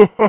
Ha ha ha!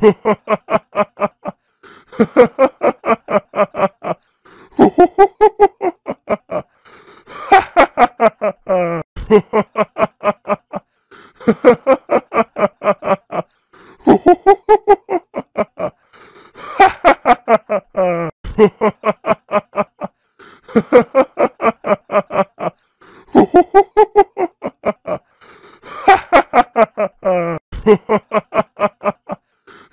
Ha ha ha!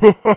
Ha ha ha!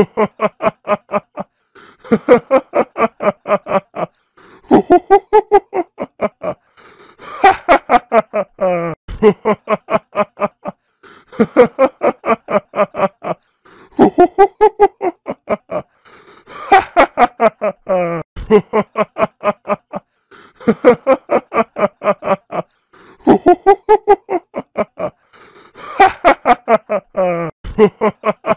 Ha ha ha!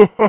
Ha ha ha!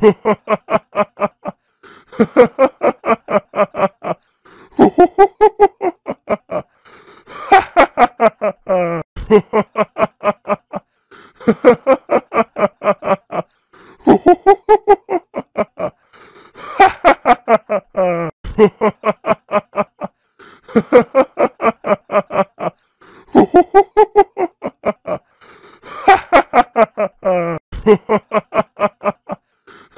Ha ha ha!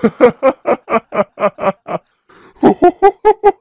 Ho ho ho ho ho!